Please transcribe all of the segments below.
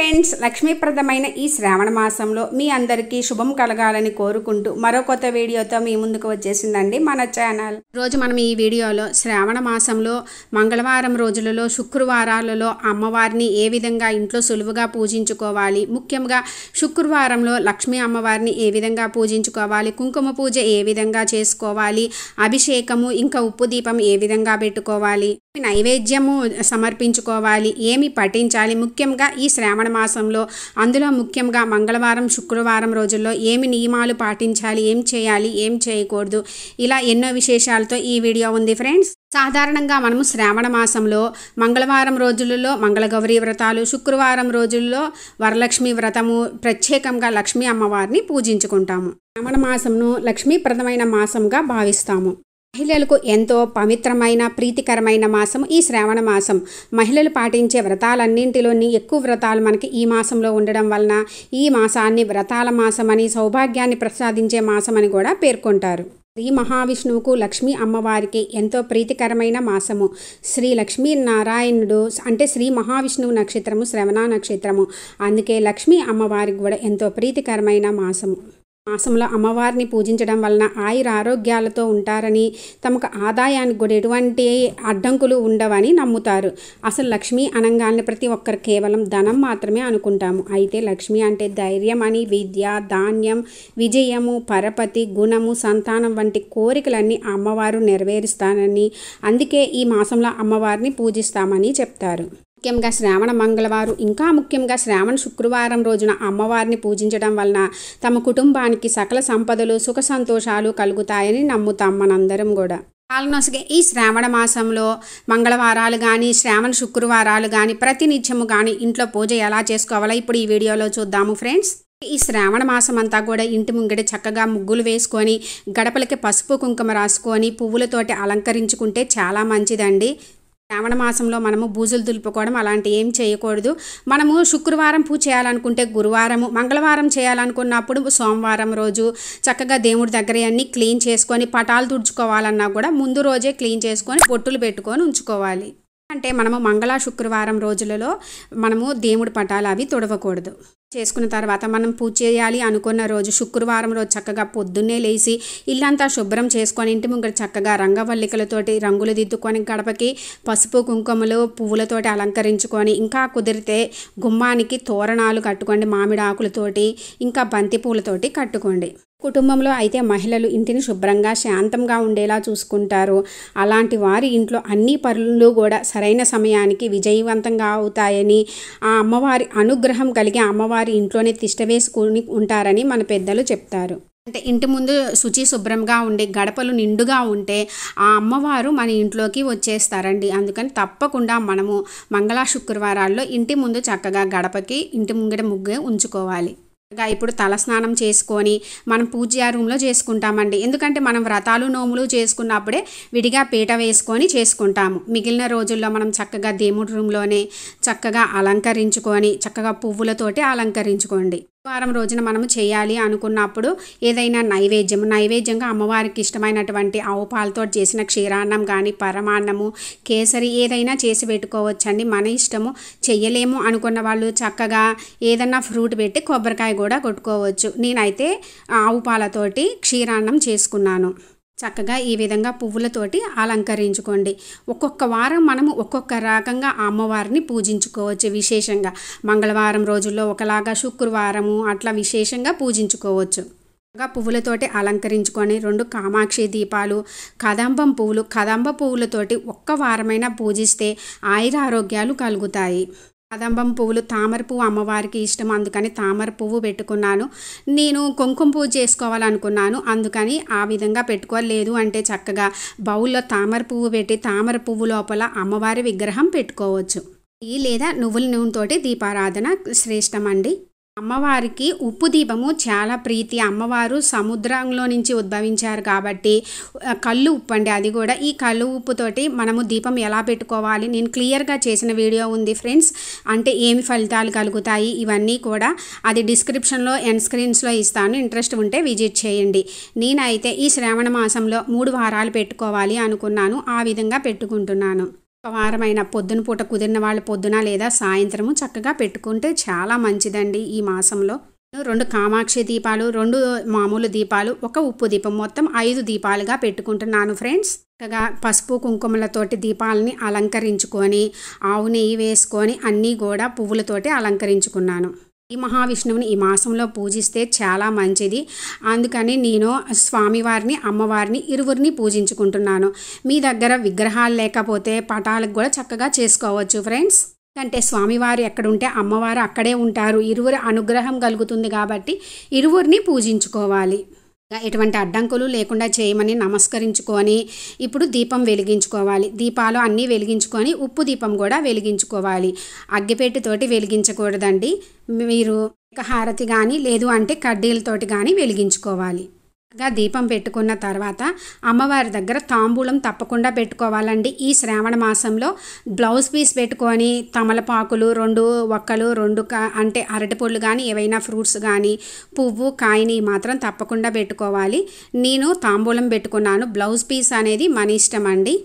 friends లక్ష్మీప్రదమైన ఈ శ్రావణ మాసంలో మీ అందరికీ శుభం కలగాలని కోరుకుంటూ మరో కొత్త వీడియోతో మీ ముందుకు వచ్చేసిందండి మన ఛానల్ రోజు మనం ఈ వీడియోలో శ్రావణ మాసంలో మంగళవారం రోజులలో శుక్రవారాలలో అమ్మవారిని ఏ విధంగా ఇంట్లో సులువుగా పూజించుకోవాలి ముఖ్యంగా శుక్రవారంలో లక్ష్మీ అమ్మవారిని ఏ విధంగా పూజించుకోవాలి కుంకుమ పూజ ఏ విధంగా చేసుకోవాలి అభిషేకము ఇంకా ఉప్పు దీపం ఏ విధంగా పెట్టుకోవాలి నైవేద్యము సమర్పించుకోవాలి ఏమి పఠించాలి ముఖ్యంగా ఈ శ్రావణ మాసంలో అందులో ముఖ్యంగా మంగళవారం శుక్రవారం రోజుల్లో ఏమి నియమాలు పాటించాలి ఏం చేయాలి ఏం చేయకూడదు ఇలా ఎన్నో విశేషాలతో ఈ వీడియో ఉంది ఫ్రెండ్స్ సాధారణంగా మనము శ్రావణ మాసంలో మంగళవారం రోజులలో మంగళగౌరి వ్రతాలు శుక్రవారం రోజుల్లో వరలక్ష్మి వ్రతము ప్రత్యేకంగా లక్ష్మీ అమ్మవారిని పూజించుకుంటాము శ్రావణ మాసంను లక్ష్మీప్రదమైన మాసంగా భావిస్తాము మహిళలకు ఎంతో పవిత్రమైన ప్రీతికరమైన మాసం ఈ శ్రావణ మాసం మహిళలు పాటించే వ్రతాలన్నింటిలోని ఎక్కువ వ్రతాలు మనకి ఈ మాసంలో ఉండడం వలన ఈ మాసాన్ని వ్రతాల మాసమని సౌభాగ్యాన్ని ప్రసాదించే మాసమని కూడా పేర్కొంటారు శ్రీ మహావిష్ణువుకు లక్ష్మీ అమ్మవారికి ఎంతో ప్రీతికరమైన మాసము శ్రీ లక్ష్మీ నారాయణుడు అంటే శ్రీ మహావిష్ణువు నక్షత్రము శ్రవణ నక్షత్రము అందుకే లక్ష్మీ అమ్మవారికి కూడా ఎంతో ప్రీతికరమైన మాసము మాసంలో అమ్మవారిని పూజించడం వలన ఆయుర ఆరోగ్యాలతో ఉంటారని తమకు ఆదాయానికి కూడా ఎటువంటి అడ్డంకులు ఉండవని నమ్ముతారు అసలు లక్ష్మీ అనగానే ప్రతి ఒక్కరు కేవలం ధనం మాత్రమే అనుకుంటాము అయితే లక్ష్మి అంటే ధైర్యం అని విద్య ధాన్యం విజయము పరపతి గుణము సంతానం వంటి కోరికలన్నీ అమ్మవారు నెరవేరుస్తానని అందుకే ఈ మాసంలో అమ్మవారిని పూజిస్తామని చెప్తారు ముఖ్యంగా శ్రావణ మంగళవారం ఇంకా ముఖ్యంగా శ్రావణ శుక్రవారం రోజున అమ్మవారిని పూజించడం వలన తమ కుటుంబానికి సకల సంపదలు సుఖ సంతోషాలు కలుగుతాయని నమ్ముతాం మనందరం కూడా కాలనొసగే ఈ శ్రావణ మాసంలో మంగళవారాలు కానీ శ్రావణ శుక్రవారాలు కానీ ప్రతినిత్యము కానీ ఇంట్లో పూజ ఎలా చేసుకోవాలో ఇప్పుడు ఈ వీడియోలో చూద్దాము ఫ్రెండ్స్ ఈ శ్రావణ మాసం అంతా కూడా ఇంటి ముంగిడ చక్కగా ముగ్గులు వేసుకొని గడపలకి పసుపు కుంకుమ రాసుకొని పువ్వులతోటి అలంకరించుకుంటే చాలా మంచిదండి శ్రావణ మాసంలో మనము బూజులు దులుపుకోవడం అలాంటి ఏం చేయకూడదు మనము శుక్రవారం పూజ చేయాలనుకుంటే గురువారము మంగళవారం చేయాలనుకున్నప్పుడు సోమవారం రోజు చక్కగా దేవుడి దగ్గర అన్నీ క్లీన్ చేసుకొని పటాలు తుడుచుకోవాలన్నా కూడా ముందు రోజే క్లీన్ చేసుకొని బొట్టులు పెట్టుకొని ఉంచుకోవాలి అంటే మనము మంగళ శుక్రవారం రోజులలో మనము దేవుడి పటాలు అవి తుడవకూడదు చేసుకున్న తర్వాత మనం పూజ చేయాలి అనుకున్న రోజు శుక్రవారం రోజు చక్కగా పొద్దున్నే లేచి ఇల్లంతా శుభ్రం చేసుకొని ఇంటి ముంగడు చక్కగా రంగవల్లికలతోటి రంగులు దిద్దుకొని గడపకి పసుపు కుంకుమలు పువ్వులతోటి అలంకరించుకొని ఇంకా కుదిరితే గుమ్మానికి తోరణాలు కట్టుకోండి మామిడి ఆకులతోటి ఇంకా బంతి పూలతోటి కట్టుకోండి కుటుంబంలో అయితే మహిళలు ఇంటిని శుభ్రంగా శాంతంగా ఉండేలా చూసుకుంటారు అలాంటి వారి ఇంట్లో అన్ని పనులు కూడా సరైన సమయానికి విజయవంతంగా అవుతాయని ఆ అమ్మవారి అనుగ్రహం కలిగి అమ్మవారి ఇంట్లోనే తిష్టవేసుకుని ఉంటారని మన పెద్దలు చెప్తారు అంటే ఇంటి ముందు శుచి శుభ్రంగా ఉండే గడపలు నిండుగా ఉంటే ఆ అమ్మవారు మన ఇంట్లోకి వచ్చేస్తారండి అందుకని తప్పకుండా మనము మంగళ శుక్రవారాల్లో ఇంటి ముందు చక్కగా గడపకి ఇంటి ముంగడ ముగ్గు ఉంచుకోవాలి ఇప్పుడు తలస్నానం చేసుకొని మనం పూజ రూమ్లో చేసుకుంటామండి ఎందుకంటే మనం వ్రతాలు నోములు చేసుకున్నప్పుడే విడిగా పీట వేసుకొని చేసుకుంటాము మిగిలిన రోజుల్లో మనం చక్కగా దేముడు రూమ్లోనే చక్కగా అలంకరించుకొని చక్కగా పువ్వులతోటి అలంకరించుకోండి వారం రోజున మనము చేయాలి అనుకున్నప్పుడు ఏదైనా నైవేద్యం నైవేద్యంగా అమ్మవారికి ఇష్టమైనటువంటి ఆవు పాలతో చేసిన క్షీరాన్నం కానీ పరమాన్నము కేసరి ఏదైనా చేసి పెట్టుకోవచ్చండి మన ఇష్టము చెయ్యలేము అనుకున్న వాళ్ళు చక్కగా ఏదన్నా ఫ్రూట్ పెట్టి కొబ్బరికాయ కూడా కొట్టుకోవచ్చు నేనైతే ఆవు పాలతోటి క్షీరాన్నం చేసుకున్నాను చక్కగా ఈ విధంగా పువ్వులతోటి అలంకరించుకోండి ఒక్కొక్క వారం మనము ఒక్కొక్క రకంగా అమ్మవారిని పూజించుకోవచ్చు విశేషంగా మంగళవారం రోజుల్లో ఒకలాగా శుక్రవారము అట్లా విశేషంగా పూజించుకోవచ్చు పువ్వులతోటి అలంకరించుకొని రెండు కామాక్షి దీపాలు కదంబం పువ్వులు కదంబ పువ్వులతోటి ఒక్క వారమైనా పూజిస్తే ఆయుర ఆరోగ్యాలు కలుగుతాయి కదంబం పువ్వులు తామర పువ్వు అమ్మవారికి ఇష్టం అందుకని తామర పువ్వు పెట్టుకున్నాను నేను కుంకుమ పూజ చేసుకోవాలనుకున్నాను అందుకని ఆ విధంగా పెట్టుకోలేదు అంటే చక్కగా బౌల్లో తామర పువ్వు పెట్టి తామర పువ్వు లోపల అమ్మవారి విగ్రహం పెట్టుకోవచ్చు లేదా నువ్వుల నూనెతోటి దీపారాధన శ్రేష్టమండి అమ్మవారికి ఉప్పు దీపము చాలా ప్రీతి అమ్మవారు సముద్రంలో నుంచి ఉద్భవించారు కాబట్టి కళ్ళు ఉప్పు అండి అది కూడా ఈ కళ్ళు ఉప్పుతోటి మనము దీపం ఎలా పెట్టుకోవాలి నేను క్లియర్గా చేసిన వీడియో ఉంది ఫ్రెండ్స్ అంటే ఏమి ఫలితాలు కలుగుతాయి ఇవన్నీ కూడా అది డిస్క్రిప్షన్లో ఎండ్ స్క్రీన్స్లో ఇస్తాను ఇంట్రెస్ట్ ఉంటే విజిట్ చేయండి నేనైతే ఈ శ్రావణ మాసంలో మూడు వారాలు పెట్టుకోవాలి అనుకున్నాను ఆ విధంగా పెట్టుకుంటున్నాను వారమైన పొద్దున పూట కుదిరిన వాళ్ళు పొద్దున లేదా సాయంత్రము చక్కగా పెట్టుకుంటే చాలా మంచిదండి ఈ మాసంలో రెండు కామాక్షి దీపాలు రెండు మామూలు దీపాలు ఒక ఉప్పు దీపం మొత్తం ఐదు దీపాలుగా పెట్టుకుంటున్నాను ఫ్రెండ్స్ చక్కగా పసుపు కుంకుమలతోటి దీపాలని అలంకరించుకొని ఆవు నెయ్యి వేసుకొని అన్నీ కూడా పువ్వులతోటి అలంకరించుకున్నాను ఈ మహావిష్ణువుని ఈ మాసంలో పూజిస్తే చాలా మంచిది అందుకని నేను స్వామివారిని అమ్మవారిని ఇరువురిని పూజించుకుంటున్నాను మీ దగ్గర విగ్రహాలు లేకపోతే పటాలకు కూడా చక్కగా చేసుకోవచ్చు ఫ్రెండ్స్ అంటే స్వామివారు ఎక్కడుంటే అమ్మవారు అక్కడే ఉంటారు ఇరువురి అనుగ్రహం కలుగుతుంది కాబట్టి ఇరువురిని పూజించుకోవాలి ఎటువంటి అడ్డంకులు లేకుండా చేయమని నమస్కరించుకొని ఇప్పుడు దీపం వెలిగించుకోవాలి దీపాలు అన్నీ వెలిగించుకొని ఉప్పు దీపం కూడా వెలిగించుకోవాలి అగ్గిపెట్టుతోటి వెలిగించకూడదండి మీరు హారతి కానీ లేదు అంటే కడ్డీలతోటి కానీ వెలిగించుకోవాలి దీపం పెట్టుకున్న తర్వాత అమ్మవారి దగ్గర తాంబూలం తప్పకుండా పెట్టుకోవాలండి ఈ శ్రావణ మాసంలో బ్లౌజ్ పీస్ పెట్టుకొని తమలపాకులు రెండు ఒక్కలు రెండు అంటే అరటిపళ్ళు కానీ ఏవైనా ఫ్రూట్స్ కానీ పువ్వు కాయని మాత్రం తప్పకుండా పెట్టుకోవాలి నేను తాంబూలం పెట్టుకున్నాను బ్లౌజ్ పీస్ అనేది మన ఇష్టం అండి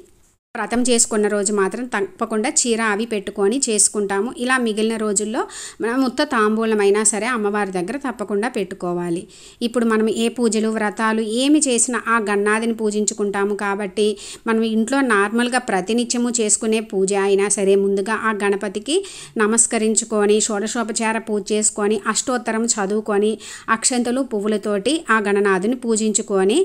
వ్రతం చేసుకున్న రోజు మాత్రం తప్పకుండా చీర అవి పెట్టుకొని చేసుకుంటాము ఇలా మిగిలిన రోజుల్లో మనం ఉత్త తాంబూలమైనా సరే అమ్మవారి దగ్గర తప్పకుండా పెట్టుకోవాలి ఇప్పుడు మనం ఏ పూజలు వ్రతాలు ఏమి చేసినా ఆ గన్నాదిని పూజించుకుంటాము కాబట్టి మనం ఇంట్లో నార్మల్గా ప్రతినిత్యము చేసుకునే పూజ అయినా సరే ముందుగా ఆ గణపతికి నమస్కరించుకొని షోడశోపచార పూజ చేసుకొని అష్టోత్తరం చదువుకొని అక్షంతలు పువ్వులతోటి ఆ గణనాథుని పూజించుకొని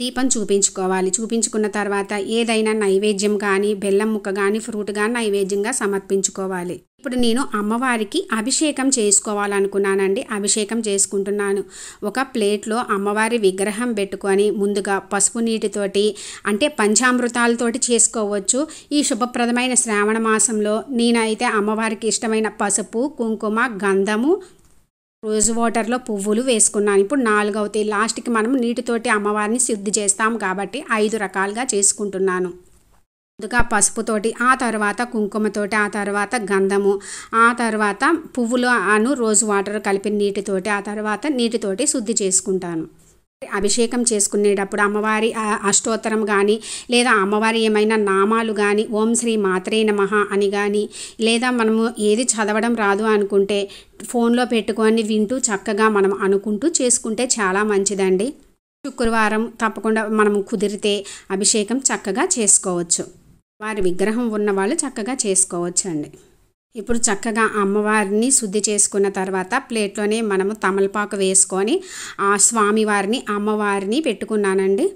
దీపం చూపించుకోవాలి చూపించుకున్న తర్వాత ఏదైనా నైవేద్యం కానీ బెల్లం ముక్క కానీ ఫ్రూట్ కానీ నైవేద్యంగా సమర్పించుకోవాలి ఇప్పుడు నేను అమ్మవారికి అభిషేకం చేసుకోవాలనుకున్నానండి అభిషేకం చేసుకుంటున్నాను ఒక ప్లేట్లో అమ్మవారి విగ్రహం పెట్టుకొని ముందుగా పసుపు నీటితోటి అంటే పంచామృతాలతోటి చేసుకోవచ్చు ఈ శుభప్రదమైన శ్రావణ మాసంలో నేనైతే అమ్మవారికి ఇష్టమైన పసుపు కుంకుమ గంధము రోజు వాటర్లో పువ్వులు వేసుకున్నాను ఇప్పుడు నాలుగు లాస్ట్కి మనం నీటితోటి అమ్మవారిని శుద్ధి చేస్తాం కాబట్టి ఐదు రకాలుగా చేసుకుంటున్నాను ముందుగా పసుపుతోటి ఆ తర్వాత కుంకుమతోటి ఆ తర్వాత గంధము ఆ తర్వాత పువ్వులు అను రోజు వాటర్ కలిపి నీటితోటి ఆ తర్వాత నీటితోటి శుద్ధి చేసుకుంటాను అభిషేకం చేసుకునేటప్పుడు అమ్మవారి అష్టోత్తరం కానీ లేదా అమ్మవారి ఏమైనా నామాలు కానీ ఓం శ్రీ మాత్రే నమ అని కానీ లేదా మనము ఏది చదవడం రాదు అనుకుంటే ఫోన్లో పెట్టుకొని వింటూ చక్కగా మనం అనుకుంటూ చేసుకుంటే చాలా మంచిదండి శుక్రవారం తప్పకుండా మనం కుదిరితే అభిషేకం చక్కగా చేసుకోవచ్చు వారి విగ్రహం ఉన్న వాళ్ళు చక్కగా చేసుకోవచ్చు అండి ఇప్పుడు చక్కగా అమ్మవారిని శుద్ధి చేసుకున్న తర్వాత ప్లేట్లోనే మనము తమలపాకు వేసుకొని ఆ స్వామివారిని అమ్మవారిని పెట్టుకున్నానండి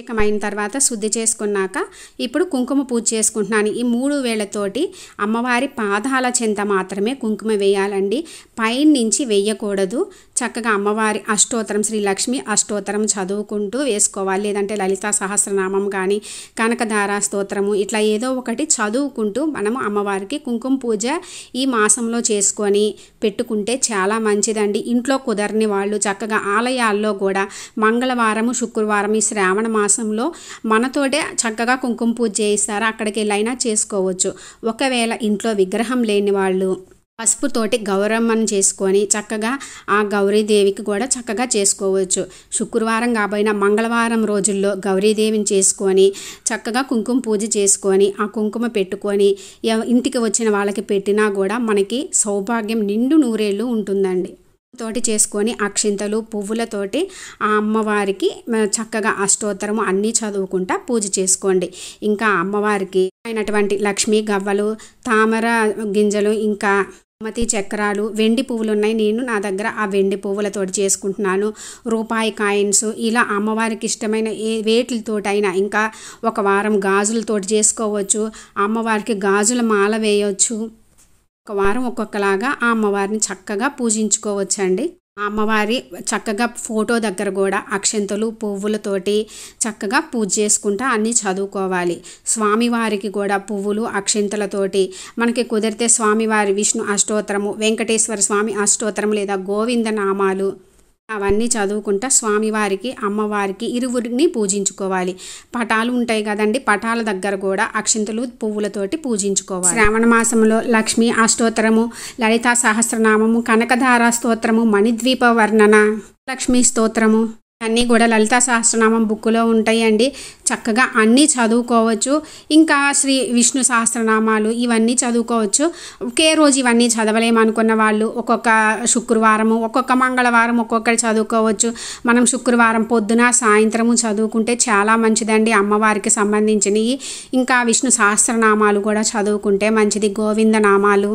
అభిషేకమైన తర్వాత శుద్ధి చేసుకున్నాక ఇప్పుడు కుంకుమ పూజ చేసుకుంటున్నాను ఈ మూడు వేళ్లతోటి అమ్మవారి పాదాల చెంత మాత్రమే కుంకుమ వేయాలండి పైన నుంచి వేయకూడదు చక్కగా అమ్మవారి అష్టోత్తరం శ్రీ లక్ష్మి అష్టోత్తరం చదువుకుంటూ వేసుకోవాలి లేదంటే లలితా సహస్రనామం కానీ కనకధార స్తోత్రము ఇట్లా ఏదో ఒకటి చదువుకుంటూ మనము అమ్మవారికి కుంకుమ పూజ ఈ మాసంలో చేసుకొని పెట్టుకుంటే చాలా మంచిదండి ఇంట్లో కుదరని వాళ్ళు చక్కగా ఆలయాల్లో కూడా మంగళవారము శుక్రవారం ఈ శ్రావణ మాసం మాసంలో మనతోటే చక్కగా కుంకుమ పూజ చేయిస్తారు అక్కడికి వెళ్ళైనా చేసుకోవచ్చు ఒకవేళ ఇంట్లో విగ్రహం లేని వాళ్ళు పసుపుతోటి గౌరమ్మను చేసుకొని చక్కగా ఆ గౌరీదేవికి కూడా చక్కగా చేసుకోవచ్చు శుక్రవారం కాబోయిన మంగళవారం రోజుల్లో గౌరీదేవిని చేసుకొని చక్కగా కుంకుమ పూజ చేసుకొని ఆ కుంకుమ పెట్టుకొని ఇంటికి వచ్చిన వాళ్ళకి పెట్టినా కూడా మనకి సౌభాగ్యం నిండు నూరేళ్ళు ఉంటుందండి తోటి చేసుకొని అక్షింతలు పువ్వులతోటి ఆ అమ్మవారికి చక్కగా అష్టోత్తరము అన్నీ చదువుకుంటా పూజ చేసుకోండి ఇంకా అమ్మవారికి అయినటువంటి లక్ష్మీ గవ్వలు తామర గింజలు ఇంకా మతి చక్రాలు వెండి పువ్వులు ఉన్నాయి నేను నా దగ్గర ఆ వెండి పువ్వులతోటి చేసుకుంటున్నాను రూపాయి కాయిన్స్ ఇలా అమ్మవారికి ఇష్టమైన ఏ వేటితోటైనా ఇంకా ఒక వారం గాజులతోటి చేసుకోవచ్చు అమ్మవారికి గాజుల మాల వేయవచ్చు ఒక్కొక్క వారం ఒక్కొక్కలాగా ఆ అమ్మవారిని చక్కగా పూజించుకోవచ్చండి ఆ అమ్మవారి చక్కగా ఫోటో దగ్గర కూడా అక్షంతలు పువ్వులతోటి చక్కగా పూజ చేసుకుంటా అన్నీ చదువుకోవాలి స్వామివారికి కూడా పువ్వులు అక్షంతలతోటి మనకి కుదిరితే స్వామివారి విష్ణు అష్టోత్తరము వెంకటేశ్వర స్వామి అష్టోత్తరం లేదా గోవింద నామాలు అవన్నీ చదువుకుంటా స్వామివారికి అమ్మవారికి ఇరువురిని పూజించుకోవాలి పటాలు ఉంటాయి కదండి పటాల దగ్గర కూడా అక్షింతలు పువ్వులతోటి పూజించుకోవాలి శ్రావణ మాసంలో లక్ష్మి అష్టోత్తరము లలితా సహస్రనామము కనకధారా స్తోత్రము మణిద్వీప వర్ణన లక్ష్మీ స్తోత్రము అన్నీ కూడా లలిత సహస్రనామం బుక్లో ఉంటాయండి చక్కగా అన్నీ చదువుకోవచ్చు ఇంకా శ్రీ విష్ణు సహస్రనామాలు ఇవన్నీ చదువుకోవచ్చు ఒకే రోజు ఇవన్నీ చదవలేమనుకున్న వాళ్ళు ఒక్కొక్క శుక్రవారము ఒక్కొక్క మంగళవారం ఒక్కొక్కటి చదువుకోవచ్చు మనం శుక్రవారం పొద్దున సాయంత్రము చదువుకుంటే చాలా మంచిదండి అమ్మవారికి సంబంధించినవి ఇంకా విష్ణు సహస్రనామాలు కూడా చదువుకుంటే మంచిది గోవిందనామాలు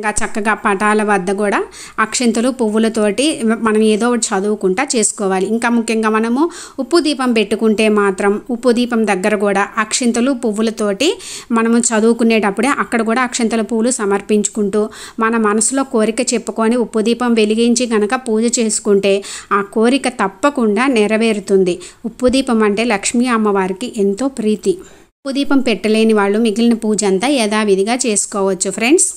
ఇంకా చక్కగా పటాల వద్ద కూడా అక్షింతలు పువ్వులతోటి మనం ఏదో ఒకటి చదువుకుంటా చేసుకోవాలి ఇంకా ముఖ్యంగా మనము ఉప్పు దీపం పెట్టుకుంటే మాత్రం ఉప్పు దీపం దగ్గర కూడా అక్షింతలు పువ్వులతోటి మనము చదువుకునేటప్పుడే అక్కడ కూడా అక్షింతల పువ్వులు సమర్పించుకుంటూ మన మనసులో కోరిక చెప్పుకొని ఉప్పు దీపం వెలిగించి కనుక పూజ చేసుకుంటే ఆ కోరిక తప్పకుండా నెరవేరుతుంది ఉప్పు దీపం అంటే లక్ష్మీ అమ్మవారికి ఎంతో ప్రీతి ఉప్పు దీపం పెట్టలేని వాళ్ళు మిగిలిన పూజ అంతా యథావిధిగా చేసుకోవచ్చు ఫ్రెండ్స్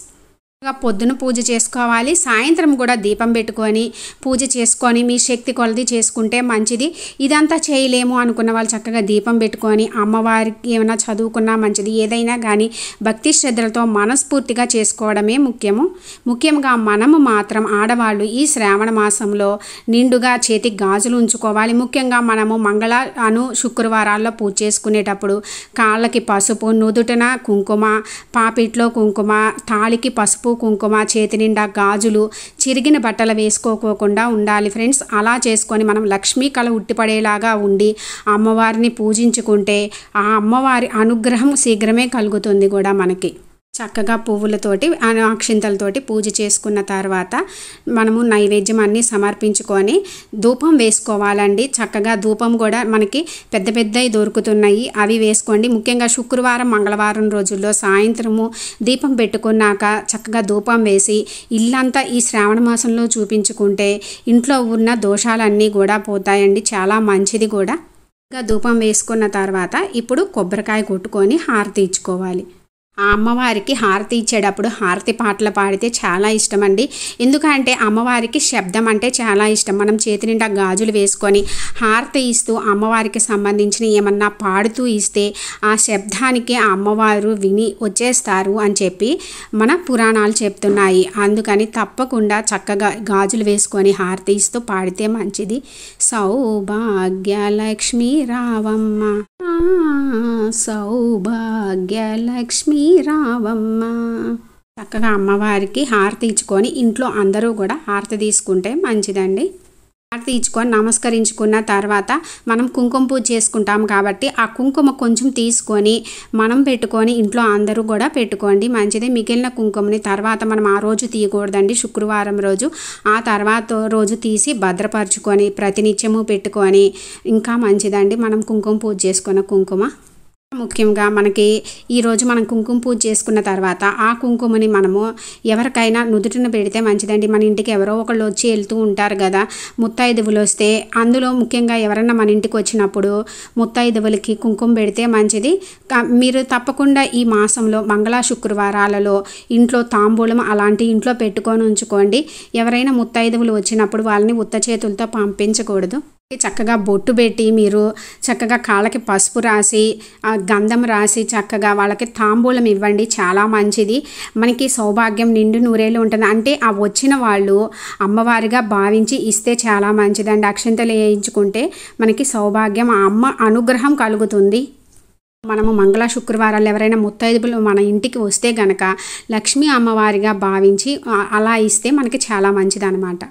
పొద్దున పూజ చేసుకోవాలి సాయంత్రం కూడా దీపం పెట్టుకొని పూజ చేసుకొని మీ శక్తి కొలది చేసుకుంటే మంచిది ఇదంతా చేయలేము అనుకున్న వాళ్ళు చక్కగా దీపం పెట్టుకొని అమ్మవారికి ఏమైనా చదువుకున్నా మంచిది ఏదైనా కానీ భక్తి శ్రద్ధలతో మనస్ఫూర్తిగా చేసుకోవడమే ముఖ్యము ముఖ్యంగా మనము మాత్రం ఆడవాళ్ళు ఈ శ్రావణ మాసంలో నిండుగా చేతికి గాజులు ఉంచుకోవాలి ముఖ్యంగా మనము మంగళ అను శుక్రవారాల్లో పూజ చేసుకునేటప్పుడు కాళ్ళకి పసుపు నుదుటన కుంకుమ పాపిట్లో కుంకుమ తాళికి పసుపు పసుపు కుంకుమ చేతి నిండా గాజులు చిరిగిన బట్టలు వేసుకోకోకుండా ఉండాలి ఫ్రెండ్స్ అలా చేసుకొని మనం లక్ష్మీ కళ ఉట్టిపడేలాగా ఉండి అమ్మవారిని పూజించుకుంటే ఆ అమ్మవారి అనుగ్రహం శీఘ్రమే కలుగుతుంది కూడా మనకి చక్కగా పువ్వులతోటి అక్షింతలతోటి పూజ చేసుకున్న తర్వాత మనము నైవేద్యం అన్నీ సమర్పించుకొని ధూపం వేసుకోవాలండి చక్కగా ధూపం కూడా మనకి పెద్ద పెద్దవి దొరుకుతున్నాయి అవి వేసుకోండి ముఖ్యంగా శుక్రవారం మంగళవారం రోజుల్లో సాయంత్రము దీపం పెట్టుకున్నాక చక్కగా ధూపం వేసి ఇల్లంతా ఈ శ్రావణ మాసంలో చూపించుకుంటే ఇంట్లో ఉన్న దోషాలన్నీ కూడా పోతాయండి చాలా మంచిది కూడా ధూపం వేసుకున్న తర్వాత ఇప్పుడు కొబ్బరికాయ కొట్టుకొని హారతి ఇచ్చుకోవాలి ఆ అమ్మవారికి హారతి ఇచ్చేటప్పుడు హారతి పాటలు పాడితే చాలా ఇష్టం అండి ఎందుకంటే అమ్మవారికి శబ్దం అంటే చాలా ఇష్టం మనం చేతి నిండా గాజులు వేసుకొని హారతి ఇస్తూ అమ్మవారికి సంబంధించిన ఏమన్నా పాడుతూ ఇస్తే ఆ శబ్దానికి అమ్మవారు విని వచ్చేస్తారు అని చెప్పి మన పురాణాలు చెప్తున్నాయి అందుకని తప్పకుండా చక్కగా గాజులు వేసుకొని హారతి ఇస్తూ పాడితే మంచిది సౌభాగ్యలక్ష్మి రావమ్మ సౌభాగ్యలక్ష్మి రావమ్మ చక్కగా అమ్మవారికి హారతి ఇచ్చుకొని ఇంట్లో అందరూ కూడా హారతి తీసుకుంటే మంచిదండి హారతి ఇచ్చుకొని నమస్కరించుకున్న తర్వాత మనం కుంకుమ పూజ చేసుకుంటాం కాబట్టి ఆ కుంకుమ కొంచెం తీసుకొని మనం పెట్టుకొని ఇంట్లో అందరూ కూడా పెట్టుకోండి మంచిది మిగిలిన కుంకుమని తర్వాత మనం ఆ రోజు తీయకూడదండి శుక్రవారం రోజు ఆ తర్వాత రోజు తీసి భద్రపరచుకొని ప్రతినిత్యము పెట్టుకొని ఇంకా మంచిదండి మనం కుంకుమ పూజ చేసుకున్న కుంకుమ ముఖ్యంగా మనకి ఈరోజు మనం కుంకుమ పూజ చేసుకున్న తర్వాత ఆ కుంకుమని మనము ఎవరికైనా నుదుటిన పెడితే మంచిదండి మన ఇంటికి ఎవరో ఒకళ్ళు వచ్చి వెళ్తూ ఉంటారు కదా ముత్తైదువులు వస్తే అందులో ముఖ్యంగా ఎవరన్నా మన ఇంటికి వచ్చినప్పుడు ముత్తైదువులకి కుంకుమ పెడితే మంచిది మీరు తప్పకుండా ఈ మాసంలో మంగళ శుక్రవారాలలో ఇంట్లో తాంబూలం అలాంటి ఇంట్లో పెట్టుకొని ఉంచుకోండి ఎవరైనా ముత్తైదువులు వచ్చినప్పుడు వాళ్ళని ఉత్త చేతులతో పంపించకూడదు చక్కగా బొట్టు పెట్టి మీరు చక్కగా కాళ్ళకి పసుపు రాసి గంధం రాసి చక్కగా వాళ్ళకి తాంబూలం ఇవ్వండి చాలా మంచిది మనకి సౌభాగ్యం నిండు నూరేళ్ళు ఉంటుంది అంటే ఆ వచ్చిన వాళ్ళు అమ్మవారిగా భావించి ఇస్తే చాలా మంచిదండి అక్షంతలు వేయించుకుంటే మనకి సౌభాగ్యం ఆ అమ్మ అనుగ్రహం కలుగుతుంది మనము మంగళ శుక్రవారాలు ఎవరైనా ముత్తైదులు మన ఇంటికి వస్తే గనక లక్ష్మీ అమ్మవారిగా భావించి అలా ఇస్తే మనకి చాలా మంచిదన్నమాట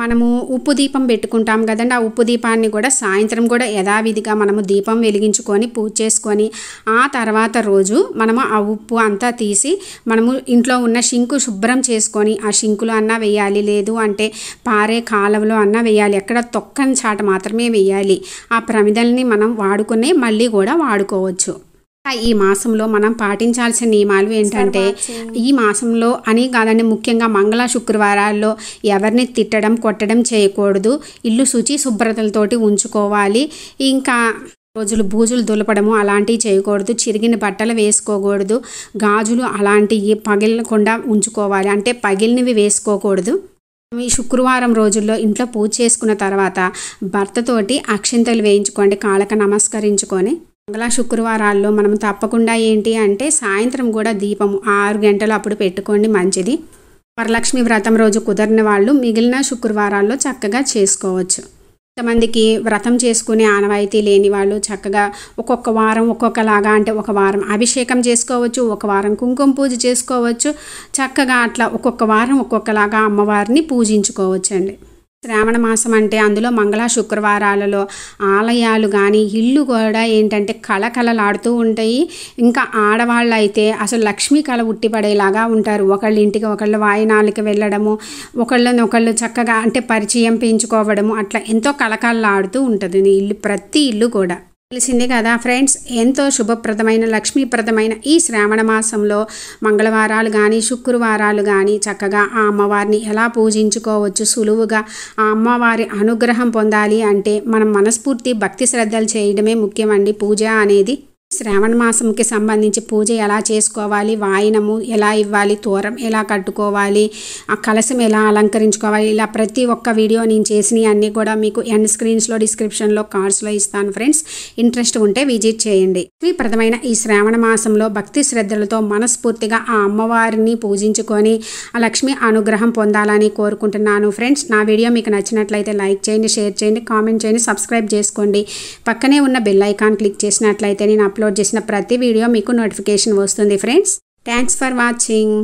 మనము ఉప్పు దీపం పెట్టుకుంటాం కదండి ఆ ఉప్పు దీపాన్ని కూడా సాయంత్రం కూడా యథావిధిగా మనము దీపం వెలిగించుకొని పూజ చేసుకొని ఆ తర్వాత రోజు మనము ఆ ఉప్పు అంతా తీసి మనము ఇంట్లో ఉన్న షింకు శుభ్రం చేసుకొని ఆ శింకులో అన్నా వేయాలి లేదు అంటే పారే కాలంలో అన్నా వేయాలి ఎక్కడ తొక్కని చాట మాత్రమే వేయాలి ఆ ప్రమిదల్ని మనం వాడుకునే మళ్ళీ కూడా వాడుకోవచ్చు ఈ మాసంలో మనం పాటించాల్సిన నియమాలు ఏంటంటే ఈ మాసంలో అని కాదండి ముఖ్యంగా మంగళ శుక్రవారాల్లో ఎవరిని తిట్టడం కొట్టడం చేయకూడదు ఇల్లు శుచి శుభ్రతలతోటి ఉంచుకోవాలి ఇంకా రోజులు బూజులు దులపడము అలాంటివి చేయకూడదు చిరిగిన బట్టలు వేసుకోకూడదు గాజులు అలాంటివి పగిలకుండా ఉంచుకోవాలి అంటే పగిలినవి వేసుకోకూడదు ఈ శుక్రవారం రోజుల్లో ఇంట్లో పూజ చేసుకున్న తర్వాత భర్తతోటి అక్షింతలు వేయించుకోండి కాళ్ళక నమస్కరించుకొని మంగళ శుక్రవారాల్లో మనం తప్పకుండా ఏంటి అంటే సాయంత్రం కూడా దీపము ఆరు గంటలు అప్పుడు పెట్టుకోండి మంచిది వరలక్ష్మి వ్రతం రోజు కుదరిన వాళ్ళు మిగిలిన శుక్రవారాల్లో చక్కగా చేసుకోవచ్చు కొంతమందికి వ్రతం చేసుకునే ఆనవాయితీ లేని వాళ్ళు చక్కగా ఒక్కొక్క వారం ఒక్కొక్కలాగా అంటే ఒక వారం అభిషేకం చేసుకోవచ్చు ఒక వారం కుంకుమ పూజ చేసుకోవచ్చు చక్కగా అట్లా ఒక్కొక్క వారం ఒక్కొక్కలాగా అమ్మవారిని పూజించుకోవచ్చండి శ్రావణ మాసం అంటే అందులో మంగళ శుక్రవారాలలో ఆలయాలు కానీ ఇల్లు కూడా ఏంటంటే కళకళలాడుతూ ఉంటాయి ఇంకా ఆడవాళ్ళు అయితే అసలు లక్ష్మీ కళ ఉట్టిపడేలాగా ఉంటారు ఒకళ్ళ ఇంటికి ఒకళ్ళు వాయినాలకి వెళ్ళడము ఒకళ్ళని ఒకళ్ళు చక్కగా అంటే పరిచయం పెంచుకోవడము అట్లా ఎంతో కళకళలాడుతూ ఉంటుంది ఇల్లు ప్రతి ఇల్లు కూడా తెలిసిందే కదా ఫ్రెండ్స్ ఎంతో శుభప్రదమైన లక్ష్మీప్రదమైన ఈ శ్రావణ మాసంలో మంగళవారాలు కానీ శుక్రవారాలు కానీ చక్కగా ఆ అమ్మవారిని ఎలా పూజించుకోవచ్చు సులువుగా ఆ అమ్మవారి అనుగ్రహం పొందాలి అంటే మనం మనస్ఫూర్తి భక్తి శ్రద్ధలు చేయడమే ముఖ్యమండి పూజ అనేది శ్రావణ మాసంకి సంబంధించి పూజ ఎలా చేసుకోవాలి వాయినము ఎలా ఇవ్వాలి తోరం ఎలా కట్టుకోవాలి ఆ కలశం ఎలా అలంకరించుకోవాలి ఇలా ప్రతి ఒక్క వీడియో నేను చేసిన అన్నీ కూడా మీకు ఎండ్ స్క్రీన్స్లో డిస్క్రిప్షన్లో కార్డ్స్లో ఇస్తాను ఫ్రెండ్స్ ఇంట్రెస్ట్ ఉంటే విజిట్ చేయండి ప్రథమైన ఈ శ్రావణ మాసంలో భక్తి శ్రద్ధలతో మనస్ఫూర్తిగా ఆ అమ్మవారిని పూజించుకొని ఆ లక్ష్మి అనుగ్రహం పొందాలని కోరుకుంటున్నాను ఫ్రెండ్స్ నా వీడియో మీకు నచ్చినట్లయితే లైక్ చేయండి షేర్ చేయండి కామెంట్ చేయండి సబ్స్క్రైబ్ చేసుకోండి పక్కనే ఉన్న బెల్ ఐకాన్ క్లిక్ చేసినట్లయితే నేను అప్లోడ్ చేసిన ప్రతి వీడియో మీకు నోటిఫికేషన్ వస్తుంది ఫ్రెండ్స్ థ్యాంక్స్ ఫర్ వాచింగ్